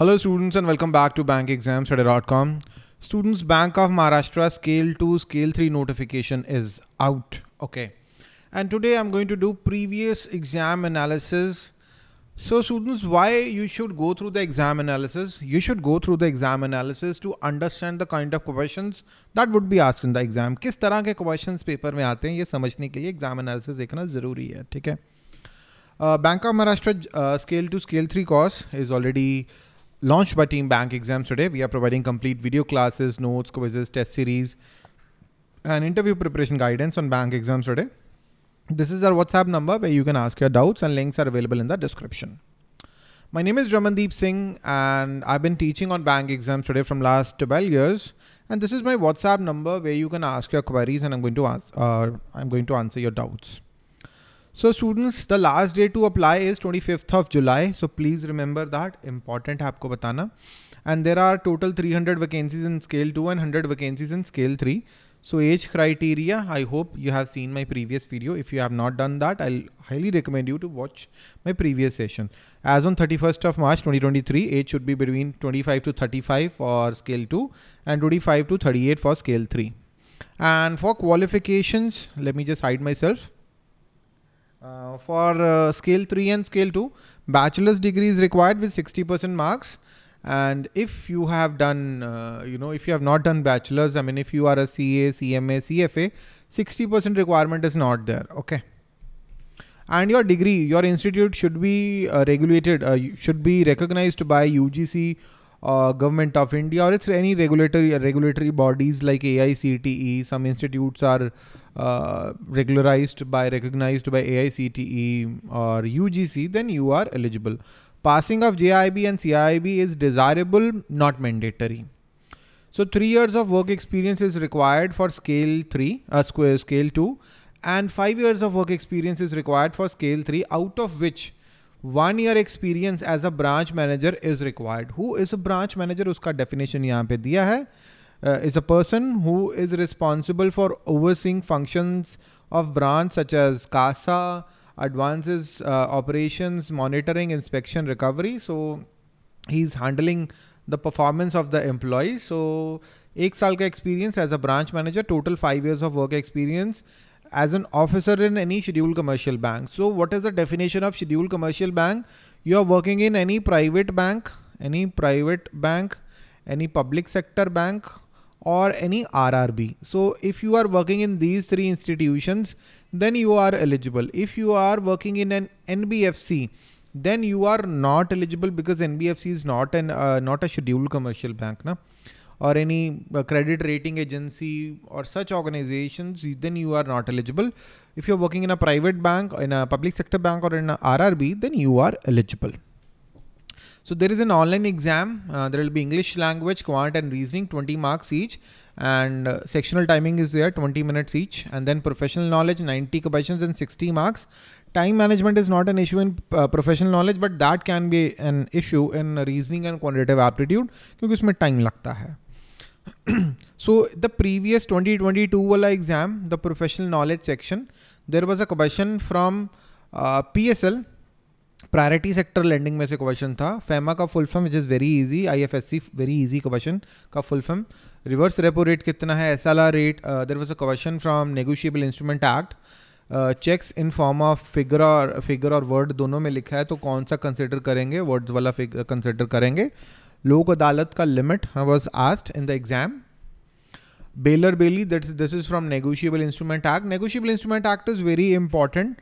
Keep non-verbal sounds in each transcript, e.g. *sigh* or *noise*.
Hello students and welcome back to bankexamstudy.com. Students, Bank of Maharashtra Scale 2, Scale 3 notification is out. Okay. And today I'm going to do previous exam analysis. So students, why you should go through the exam analysis? You should go through the exam analysis to understand the kind of questions that would be asked in the exam. किस तरह के questions paper में आते हैं ये समझने के लिए exam analysis देखना ज़रूरी है ठीक है uh, Bank of Maharashtra uh, scale two scale three course is already launched by Team Bank Exams today. We are providing complete video classes, notes, quizzes, test series, and interview preparation guidance on Bank Exams today. This is our WhatsApp number where you can ask your doubts and links are available in the description. My name is Ramandeep Singh and I've been teaching on bank exams today from last 12 years and this is my WhatsApp number where you can ask your queries and I'm going to ask, uh, I'm going to answer your doubts. So students, the last day to apply is 25th of July. So please remember that important आपको batana. And there are total 300 vacancies in scale 2 and 100 vacancies in scale 3. So age criteria, I hope you have seen my previous video. If you have not done that, I'll highly recommend you to watch my previous session. As on 31st of March 2023, age should be between 25 to 35 for scale 2 and 25 to 38 for scale 3. And for qualifications, let me just hide myself for uh, scale 3 and scale 2, bachelor's degree is required with 60% marks and if you have done uh, you know if you have not done bachelors i mean if you are a ca cma cfa 60% requirement is not there okay and your degree your institute should be uh, regulated uh, should be recognized by ugc uh, government of india or it's any regulatory regulatory bodies like aicte some institutes are regularized by recognize by A I C T E और U G C then you are eligible passing of J I B and C I B is desirable not mandatory so three years of work experience is required for scale three scale two and five years of work experience is required for scale three out of which one year experience as a branch manager is required who is a branch manager उसका definition यहाँ पे दिया है uh, is a person who is responsible for overseeing functions of branch such as CASA, advances, uh, operations, monitoring, inspection, recovery. So he's handling the performance of the employees. So एक साल experience as a branch manager, total five years of work experience as an officer in any scheduled commercial bank. So what is the definition of scheduled commercial bank? You are working in any private bank, any private bank, any public sector bank or any RRB. So if you are working in these three institutions, then you are eligible. If you are working in an NBFC, then you are not eligible because NBFC is not an uh, not a scheduled commercial bank, na? or any uh, credit rating agency or such organizations, then you are not eligible. If you're working in a private bank, in a public sector bank or in a RRB, then you are eligible. So there is an online exam. Uh, there will be English language, quant and reasoning, 20 marks each. And uh, sectional timing is there, 20 minutes each. And then professional knowledge, 90 questions and 60 marks. Time management is not an issue in uh, professional knowledge, but that can be an issue in reasoning and quantitative aptitude because it time *clears throat* so the previous 2022 wala exam, the professional knowledge section, there was a question from uh, PSL priority sector lending में से question था FEMA का full form which is very easy IFSC very easy question का full form reverse repo rate कितना है S rate there was a question from negotiable instrument act cheques in form of figure और figure और word दोनों में लिखा है तो कौन सा कंसिडर करेंगे वर्ड्स वाला कंसिडर uh, करेंगे लोक अदालत का limit was asked in the exam bailor bailee this is from negotiable instrument act negotiable instrument act is very important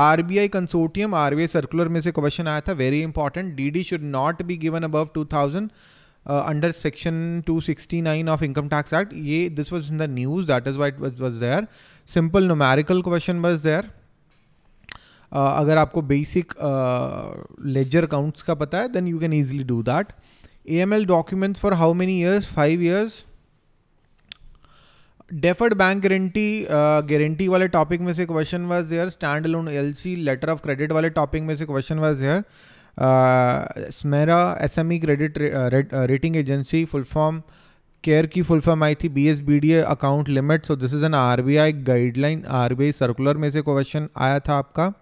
RBI consortium RBI circular में से क्वेश्चन आया था very important DD should not be given above 2000 under section 269 of income tax act ये this was in the news that is what was there simple numerical question was there अगर आपको basic ledger accounts का पता है then you can easily do that A M L documents for how many years five years deferred bank guarantee guarantee वाले topic में से question was here stand loan L letter of credit वाले topic में से question was here SMERA S M E credit rating agency full form CARE की full form आई थी B S B D account limit so this is N R B I guideline R B I circular में से question आया था आपका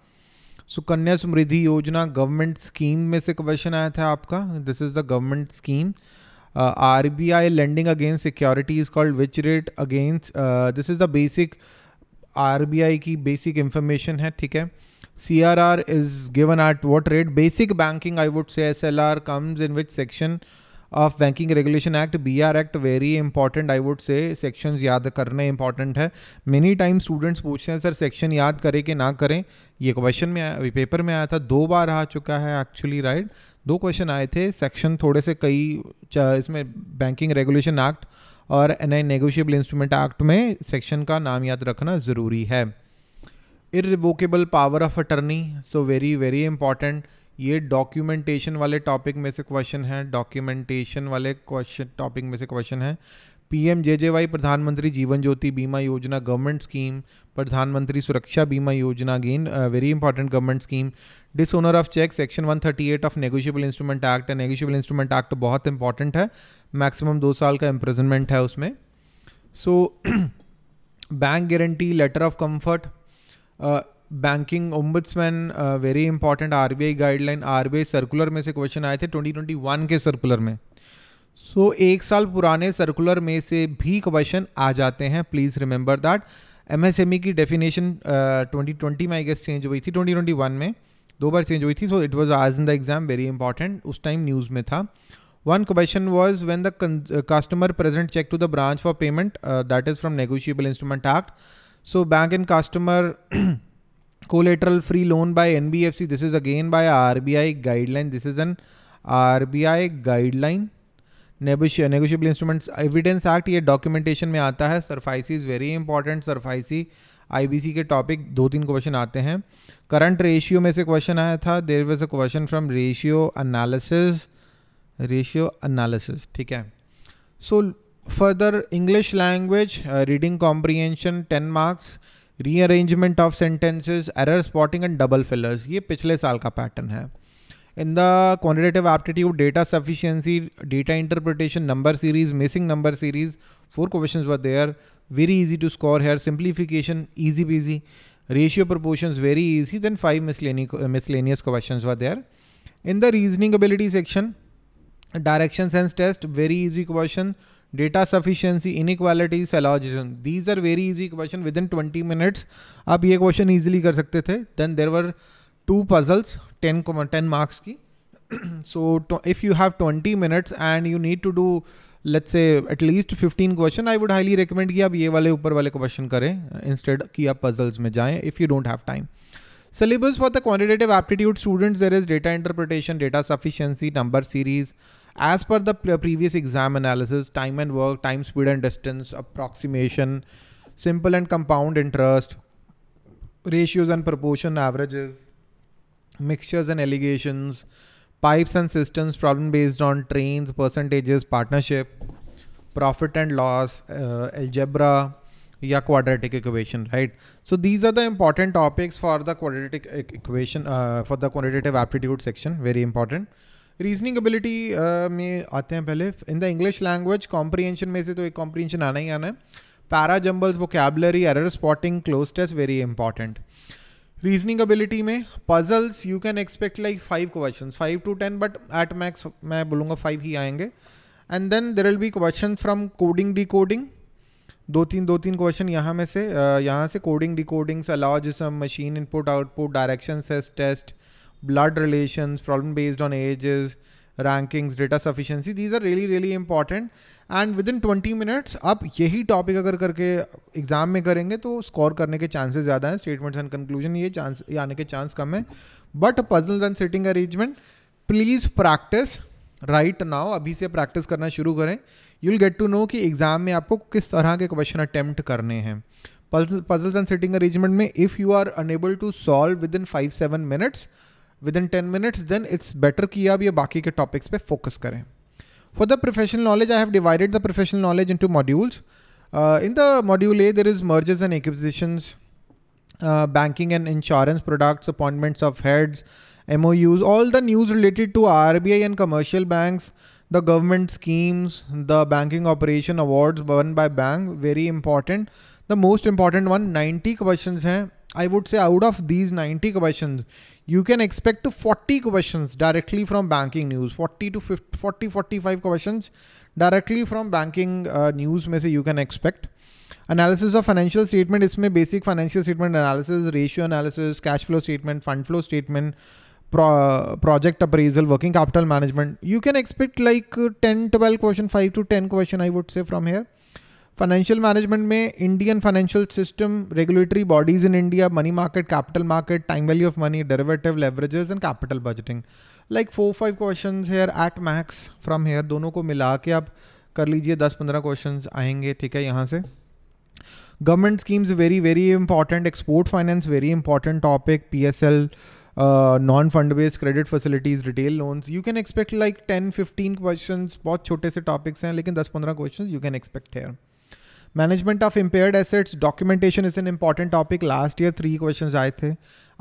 सुकन्या समृद्धि योजना government scheme में से क्वेश्चन आया था आपका this is the government scheme R B I lending against security is called which rate against this is the basic R B I की बेसिक इंफॉर्मेशन है ठीक है C R R is given at what rate basic banking I would say S L R comes in which section of banking regulation act B R act very important I would say section याद करने important है many time students पूछते हैं sir section याद करें कि ना करें ये क्वेश्चन में अभी पेपर में आया था दो बार आ चुका है एक्चुअली राइट right? दो क्वेश्चन आए थे सेक्शन थोड़े से कई इसमें बैंकिंग रेगुलेशन एक्ट और N I negotiable instrument act में सेक्शन का नाम याद रखना ज़रूरी है irrevocable power of attorney so very very important ये डॉक्यूमेंटेशन वाले टॉपिक में से क्वेश्चन है डॉक्यूमेंटेशन वाले क्वेश्चन टॉपिक में से क्वेश्चन है जे जे वाई प्रधानमंत्री जीवन ज्योति बीमा योजना गवर्नमेंट स्कीम प्रधानमंत्री सुरक्षा बीमा योजना again very important government scheme dishonour of cheque section 138 of negotiable instrument act है नेगोशियबल इंस्ट्रूमेंट एक्ट बहुत इंपॉर्टेंट है मैक्सिमम दो साल का इम्प्रिजनमेंट है उसमें so bank guarantee letter of comfort banking ombudsman very important R B I guideline R B I circular में से क्वेश्चन आए थे 2021 के सर्कुलर में सो so, एक साल पुराने सर्कुलर में से भी क्वेश्चन आ जाते हैं प्लीज़ रिमेंबर दैट एमएसएमई की डेफिनेशन ट्वेंटी ट्वेंटी में आई गेस चेंज हुई थी ट्वेंटी ट्वेंटी वन में दो बार चेंज हुई थी सो इट वॉज आज in the exam very important उस टाइम न्यूज़ में था one question was when the customer present cheque to the branch for payment that is from negotiable instrument act so bank and customer see this is again by R B I guideline this is an R B I guideline negotiable instruments evidence act ये documentation में आता है SARFAESI is very important SARFAESI IBC के topic दो तीन question आते हैं current ratio में से क्वेश्चन आया था there was a question from ratio analysis ratio analysis ठीक है so further English language reading comprehension ten marks rearrangement of sentences error spotting and double fillers ये पिछले साल का पैटर्न है in the quantitative aptitude data sufficiency data interpretation number series missing number series four questions were there very easy to score here simplification easy peasy ratio proportions very easy then five miscellaneous, uh, miscellaneous questions were there in the reasoning ability section direction sense test very easy question data sufficiency inequality syllogism these are very easy question within twenty minutes आप ये question easily कर सकते थे then there were two puzzles ten ten marks की so if you have twenty minutes and you need to do let's say at least fifteen question I would highly recommend कि आप ये वाले ऊपर वाले क्वेश्चन करें इंस्टेड कि आप पजल्स में जाएं if you don't have time syllabus for the quantitative aptitude student there is data interpretation data sufficiency number series as per the previous exam analysis time and work time speed and distance approximation simple and compound interest ratios and proportion averages mixtures and allegations, pipes and systems, problem based on trains, percentages, partnership, profit and loss, uh, algebra, yeah, quadratic equation, right? So these are the important topics for the quadratic equation, uh, for the quantitative aptitude section, very important. Reasoning ability में uh, in the English language, comprehension, English comprehension comprehension में से तो एक comprehension aana ही आना है para jumbles vocabulary error spotting cloze reasoning ability में puzzles you can expect like five question five to ten but at max मैं बोलूँगा five ही आएंगे and then there will be question from coding decoding दो तीन दो तीन question यहाँ में से यहाँ से coding decodings syllogism machine input output direction सेस test blood relation problem based on ages rankings data sufficiency these are really really important and within twenty minutes आप यही टॉपिक अगर करके एग्जाम में करेंगे तो स्कोर करने के चांसेस ज़्यादा हैं स्टेटमेंट्स एंड कंक्लूजन ये चांस ये आने के चांस कम है but puzzles and sitting arrangement please practice right now अभी से प्रैक्टिस करना शुरू करें you will get to know कि एग्ज़ाम में आपको किस तरह के क्वेश्चन अटैम्प्ट करने हैं पजल्स एंड सिटिंग अरेंजमेंट में if you are unable to solve within five seven minutes within ten minutes then it's better कि अब ये बाकी के टॉपिक्स पे फोकस करें for the professional knowledge I have divided the professional knowledge in two modules in the module A there is mergers and acquisitions banking and insurance products appointments of heads M O Us all the news related to R B I and commercial bank the government schemes the banking operation awards born by bank very important the most important one ninety question हैं I would say out of these 90 questions, you can expect 40 questions directly from banking news. 40 to 50, 40, 45 questions directly from banking uh, news में से you can expect. Analysis of financial statement इसमें basic financial statement analysis, ratio analysis, cash flow statement, fund flow statement, pro, project appraisal, working capital management. You can expect like uh, 10, 12 question, 5 to 10 question I would say from here. Financial management में Indian financial system regulatory bodies in India money market capital market time value of money derivative leverages and capital budgeting like four five question here at max from here दोनों को मिला के आप कर लीजिए दस पंद्रह क्वेश्चन आएंगे ठीक है यहाँ से government schemes very very important export finance very important topic P S L non fund based credit facilities retail loans you can expect like ten fifteen question बहुत छोटे से टॉपिक्स हैं लेकिन दस पंद्रह question you can expect here management of impaired assets documentation is an important topic last year three question आए थे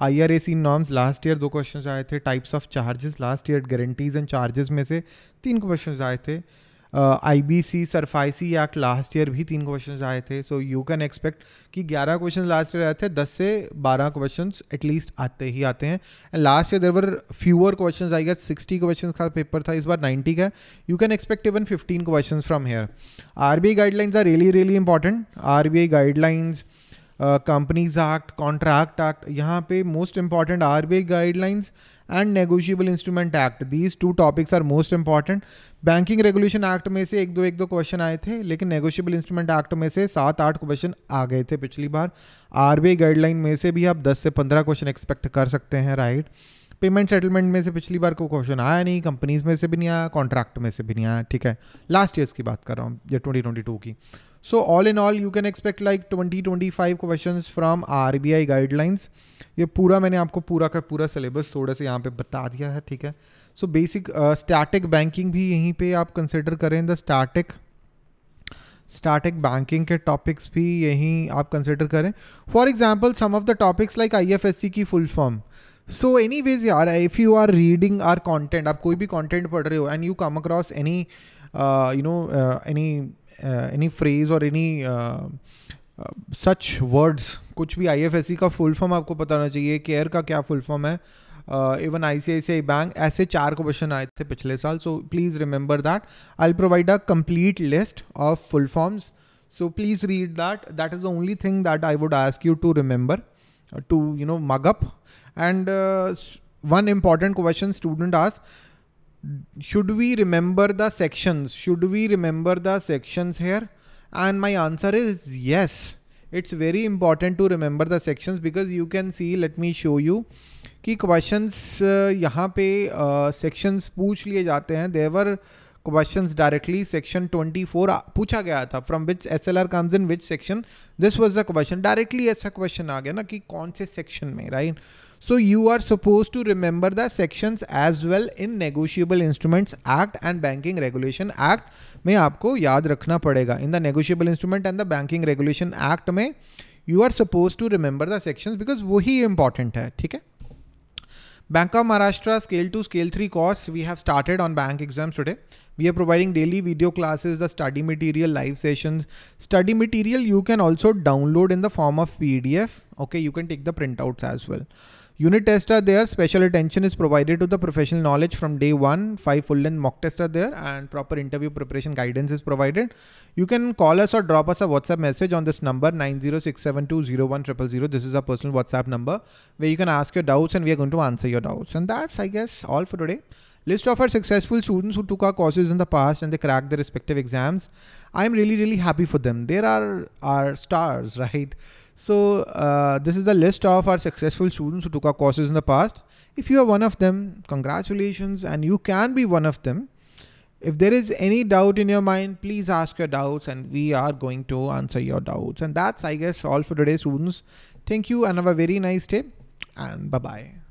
I R A C norms last year दो क्वेश्चन आए थे types of charges last year guarantees and charges में से तीन question आए थे I B C SARFAESI act last year भी तीन क्वेश्चन आए थे सो यू कैन एक्सपेक्ट कि ग्यारह क्वेश्चन लास्ट ईयर आए थे दस से बारह क्वेश्चन एटलीस्ट आते ही आते हैं and last year there were fewer question आएगा सिक्सटी क्वेश्चन का पेपर था इस बार नाइन्टी का you can expect even fifteen question from here R B I guidelines are really really important R B I guidelines companies act contract act यहाँ पे most important R B I guidelines and negotiable instrument act these two topics are most important banking regulation act में से एक दो एक दो question आए थे लेकिन नेगोशियबल इंस्ट्रूमेंट एक्ट में से सात आठ क्वेश्चन आ गए थे पिछली बार आर बी आई गाइडलाइन में से भी आप दस से पंद्रह क्वेश्चन एक्सपेक्ट कर सकते हैं राइट पेमेंट सेटलमेंट में से पिछली बार कोई क्वेश्चन आया नहीं कंपनीज में से भी नहीं आया कॉन्ट्रैक्ट में से भी नहीं आया ठीक है लास्ट ईयर्स की बात कर रहा हूँ या ट्वेंटी ट्वेंटी टू की So all in all you can expect like 20-25 questions from RBI guidelines. ये पूरा मैंने आपको पूरा का पूरा सिलेबस थोड़ा सा यहाँ पे बता दिया है ठीक है सो बेसिक स्टैटिक बैंकिंग भी यहीं पे आप कंसिडर करें द स्टैटिक स्टैटिक बैंकिंग के टॉपिक्स भी यहीं आप कंसिडर करें for example some of the topics like I की full form so any ways यार if you are reading our content आप कोई भी कॉन्टेंट पढ़ रहे हो and you come across any you know any any phrase और एनी सच वर्ड्स कुछ भी आई का फुल फॉर्म आपको पता होना चाहिए केयर का क्या फुल फॉर्म है even I C I C I bank ऐसे चार क्वेश्चन आए थे पिछले साल so please remember that I provide a complete list of full forms so please read that that is the only thing that I would ask you to remember to you know mug up and one important question student ask should we remember the sections should we remember the sections here and my answer is yes it's very important to remember the sections because you can see let me show you ki questions uh, yahan pe uh, sections pooch liye jate hain there were question directly section 24 पूछा गया था from which S L R comes in which section this was the question directly ऐसा question आ गया ना कि कौन से सेक्शन में right so you are supposed to remember the sections as well in negotiable instruments act and banking regulation act में आपको याद रखना पड़ेगा in the negotiable instrument and the banking regulation act में you are supposed to remember the section because वही important है ठीक है bank of Maharashtra scale two scale three course we have started on bank exams today. We are providing daily video classes, the study material, live sessions. Study material you can also download in the form of PDF. Okay, you can take the printouts as well. Unit tests are there. Special attention is provided to the professional knowledge from day one. Five full-length mock tests are there and proper interview preparation guidance is provided. You can call us or drop us a WhatsApp message on this number 906720100. This is a personal WhatsApp number where you can ask your doubts and we are going to answer your doubts. And that's, I guess, all for today. List of our successful students who took our courses in the past and they cracked their respective exams. I'm really, really happy for them. There are our stars, *laughs* right? So uh, this is the list of our successful students who took our courses in the past. If you are one of them, congratulations and you can be one of them. If there is any doubt in your mind, please ask your doubts and we are going to answer your doubts. And that's, I guess, all for today, students. Thank you and have a very nice day and bye-bye.